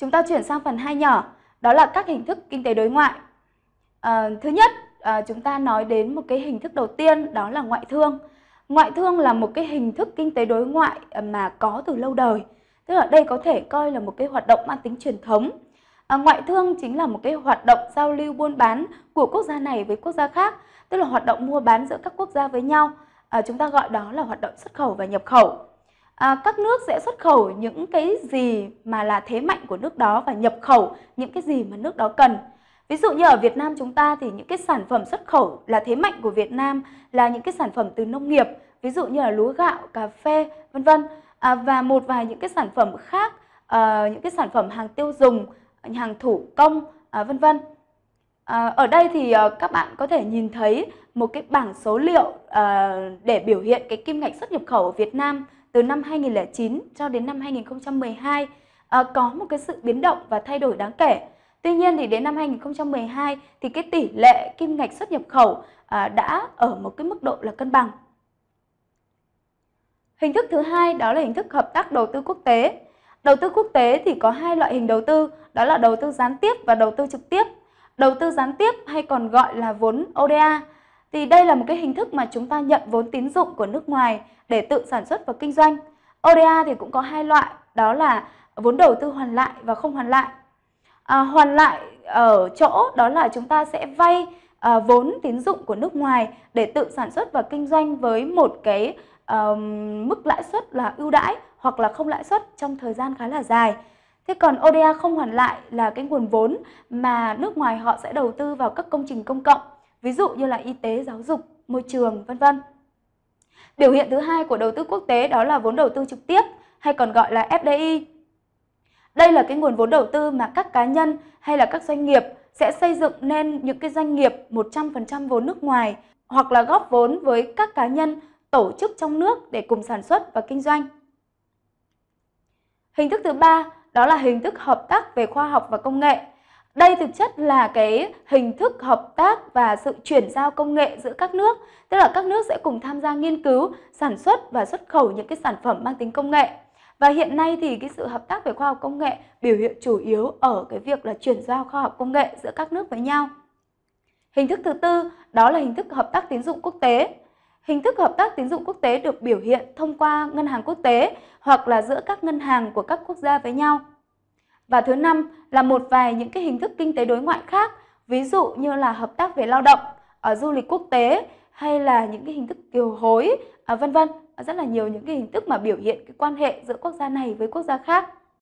Chúng ta chuyển sang phần 2 nhỏ, đó là các hình thức kinh tế đối ngoại. À, thứ nhất, à, chúng ta nói đến một cái hình thức đầu tiên đó là ngoại thương. Ngoại thương là một cái hình thức kinh tế đối ngoại ờ, mà có từ lâu đời. Tức là đây có thể coi là một cái hoạt động mang tính truyền thống. À, ngoại thương chính là một cái hoạt động giao lưu buôn bán của quốc gia này với quốc gia khác, tức là hoạt động mua bán giữa các quốc gia với nhau. À, chúng ta gọi đó là hoạt động xuất khẩu và nhập khẩu à, các nước sẽ xuất khẩu những cái gì mà là thế mạnh của nước đó và nhập khẩu những cái gì mà nước đó cần. Ví dụ như ở Việt Nam chúng ta thì những cái sản phẩm xuất khẩu là thế mạnh của Việt Nam là những cái sản phẩm từ nông nghiệp, ví dụ như là lúa gạo, cà phê, vân vân à, và một vài những cái sản phẩm khác, à, những cái sản phẩm hàng tiêu dùng, hàng thủ công, à, vân vân. À, ở đây thì à, các bạn có thể nhìn thấy một cái bảng số liệu à, để biểu hiện cái kim ngạch xuất nhập khẩu ở Việt Nam từ năm 2009 cho đến năm 2012 à, ờ, có một cái sự biến động và thay đổi đáng kể. Tuy nhiên thì đến năm 2012 thì cái tỷ lệ kim ngạch xuất nhập khẩu à, đã ở một cái mức độ là cân bằng. Hình thức thứ hai đó là hình thức hợp tác đầu tư quốc tế. Đầu tư quốc tế thì có hai loại hình đầu tư, đó là đầu tư gián tiếp và đầu tư trực tiếp. Đầu tư gián tiếp hay còn gọi là vốn ODA thì đây là một cái hình thức mà chúng ta nhận vốn tín dụng của nước ngoài để tự sản xuất và kinh doanh. ODA thì cũng có hai loại, đó là vốn đầu tư hoàn lại và không hoàn lại. À, hoàn lại ở chỗ đó là chúng ta sẽ vay à, vốn tín dụng của nước ngoài để tự sản xuất và kinh doanh với một cái à, mức lãi suất là ưu đãi hoặc là không lãi suất trong thời gian khá là dài. Thế còn ODA không hoàn lại là cái nguồn vốn mà nước ngoài họ sẽ đầu tư vào các công trình công cộng ví dụ như là y tế, giáo dục, môi trường, vân vân. Biểu hiện thứ hai của đầu tư quốc tế đó là vốn đầu tư trực tiếp hay còn gọi là FDI. Đây là cái nguồn vốn đầu tư mà các cá nhân hay là các doanh nghiệp sẽ xây dựng nên những cái doanh nghiệp 100% vốn nước ngoài hoặc là góp vốn với các cá nhân, tổ chức trong nước để cùng sản xuất và kinh doanh. Hình thức thứ ba đó là hình thức hợp tác về khoa học và công nghệ đây thực chất là cái hình thức hợp tác và sự chuyển giao công nghệ giữa các nước, tức là các nước sẽ cùng tham gia nghiên cứu, sản xuất và xuất khẩu những cái sản phẩm mang tính công nghệ. Và hiện nay thì cái sự hợp tác về khoa học công nghệ biểu hiện chủ yếu ở cái việc là chuyển giao khoa học công nghệ giữa các nước với nhau. Hình thức thứ tư đó là hình thức hợp tác tín dụng quốc tế. Hình thức hợp tác tín dụng quốc tế được biểu hiện thông qua ngân hàng quốc tế hoặc là giữa các ngân hàng của các quốc gia với nhau. Và thứ năm là một vài những cái hình thức kinh tế đối ngoại khác, ví dụ như là hợp tác về lao động, ở ờ, du lịch quốc tế hay là những cái hình thức kiều hối, ờ, vân vân, ờ, rất là nhiều những cái hình thức mà biểu hiện cái quan hệ giữa quốc gia này với quốc gia khác.